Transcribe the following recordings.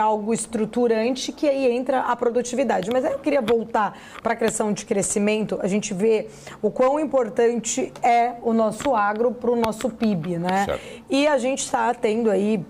algo estruturante que aí entra a produtividade. Mas aí eu queria voltar para a questão de crescimento, a gente vê o quão importante é o nosso agro para o nosso PIB, né? Certo. E a gente está tendo aí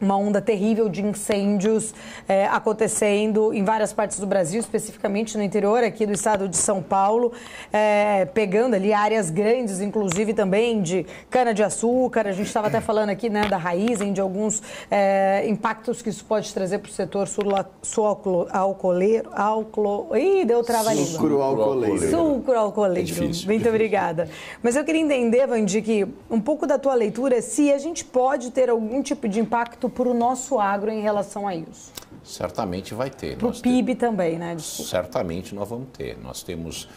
uma onda terrível de incêndios é, acontecendo em várias partes do Brasil, especificamente no interior aqui do estado de São Paulo, é, pegando ali áreas grandes, inclusive também de cana-de-açúcar. A gente estava até falando aqui né, da raiz, de alguns é, impactos que isso pode trazer para o setor sul-alcooleiro. Alclo... Ih, deu trava ali. Sucro-alcooleiro. Sucro-alcooleiro. É Muito difícil. obrigada. Mas eu queria entender, Vandy, que um pouco da tua leitura, se a gente pode ter algum tipo de impacto impacto para o nosso agro em relação a isso? Certamente vai ter. Para o PIB também, né? Desculpa. Certamente nós vamos ter. Nós temos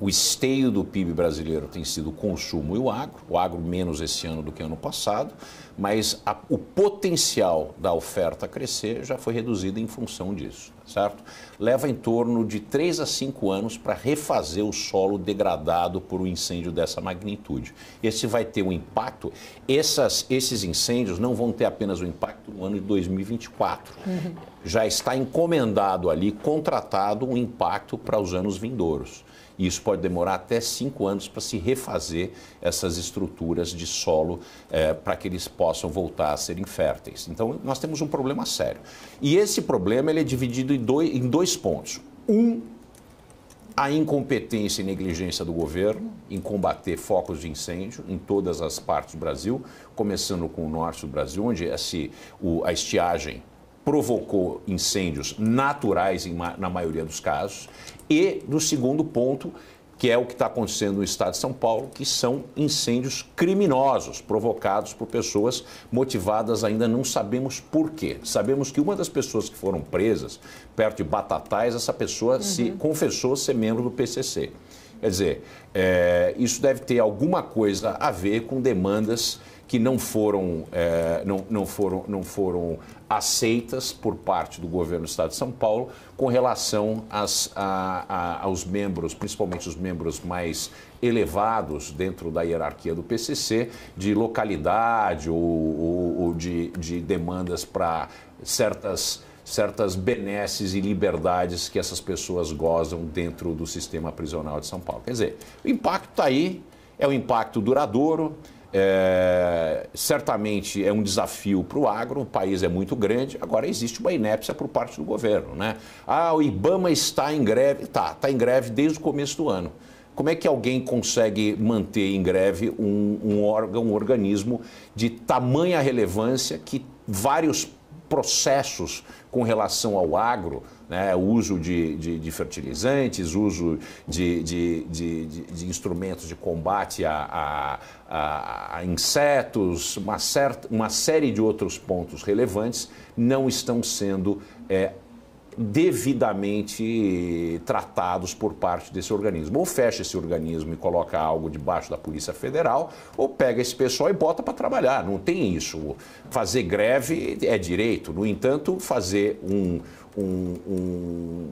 o esteio do PIB brasileiro tem sido o consumo e o agro, o agro menos esse ano do que ano passado, mas a, o potencial da oferta crescer já foi reduzido em função disso certo? Leva em torno de 3 a 5 anos para refazer o solo degradado por um incêndio dessa magnitude. Esse vai ter um impacto, essas, esses incêndios não vão ter apenas um impacto no ano de 2024. Uhum. Já está encomendado ali, contratado um impacto para os anos vindouros. E isso pode demorar até cinco anos para se refazer essas estruturas de solo é, para que eles possam voltar a serem férteis. Então, nós temos um problema sério. E esse problema ele é dividido em dois, em dois pontos. Um, a incompetência e negligência do governo em combater focos de incêndio em todas as partes do Brasil, começando com o norte do Brasil, onde esse, o, a estiagem provocou incêndios naturais em, na maioria dos casos. E, no segundo ponto, que é o que está acontecendo no estado de São Paulo, que são incêndios criminosos provocados por pessoas motivadas ainda não sabemos por quê. Sabemos que uma das pessoas que foram presas perto de Batatais, essa pessoa uhum. se confessou ser membro do PCC. Quer dizer, é, isso deve ter alguma coisa a ver com demandas que não foram, é, não, não, foram, não foram aceitas por parte do governo do Estado de São Paulo com relação às, a, a, aos membros, principalmente os membros mais elevados dentro da hierarquia do PCC, de localidade ou, ou, ou de, de demandas para certas certas benesses e liberdades que essas pessoas gozam dentro do sistema prisional de São Paulo. Quer dizer, o impacto está aí, é um impacto duradouro, é, certamente é um desafio para o agro, o país é muito grande, agora existe uma inépcia por parte do governo. Né? Ah, o Ibama está em greve. Tá, está em greve desde o começo do ano. Como é que alguém consegue manter em greve um, um órgão, um organismo de tamanha relevância que vários processos com relação ao agro, né, uso de, de, de fertilizantes, uso de, de, de, instrumentos de combate a, a, a insetos, uma, certa, uma série de outros pontos relevantes não estão sendo é, devidamente tratados por parte desse organismo. Ou fecha esse organismo e coloca algo debaixo da Polícia Federal, ou pega esse pessoal e bota para trabalhar. Não tem isso. Fazer greve é direito. No entanto, fazer um, um, um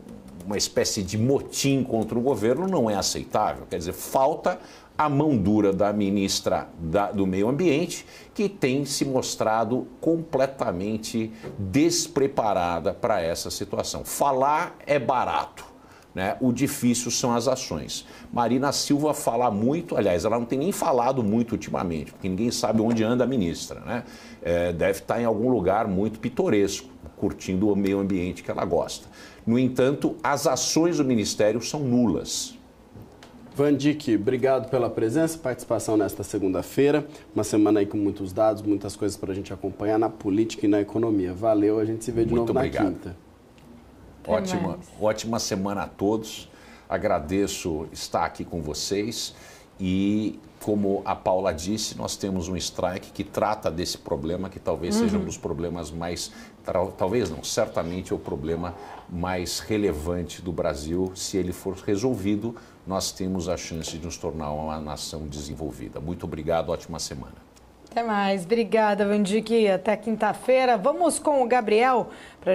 uma espécie de motim contra o governo não é aceitável. Quer dizer, falta a mão dura da ministra da, do Meio Ambiente, que tem se mostrado completamente despreparada para essa situação. Falar é barato. Né? O difícil são as ações. Marina Silva fala muito, aliás, ela não tem nem falado muito ultimamente, porque ninguém sabe onde anda a ministra. Né? É, deve estar em algum lugar muito pitoresco curtindo o meio ambiente que ela gosta. No entanto, as ações do Ministério são nulas. Van obrigado pela presença, participação nesta segunda-feira. Uma semana aí com muitos dados, muitas coisas para a gente acompanhar na política e na economia. Valeu, a gente se vê de Muito novo obrigado. na quinta. Ótima, ótima semana a todos. Agradeço estar aqui com vocês. E, como a Paula disse, nós temos um strike que trata desse problema, que talvez uhum. seja um uhum. dos problemas mais. Talvez não, certamente é o problema mais relevante do Brasil. Se ele for resolvido, nós temos a chance de nos tornar uma nação desenvolvida. Muito obrigado, ótima semana. Até mais. Obrigada, Vandique. Até quinta-feira. Vamos com o Gabriel. Pra...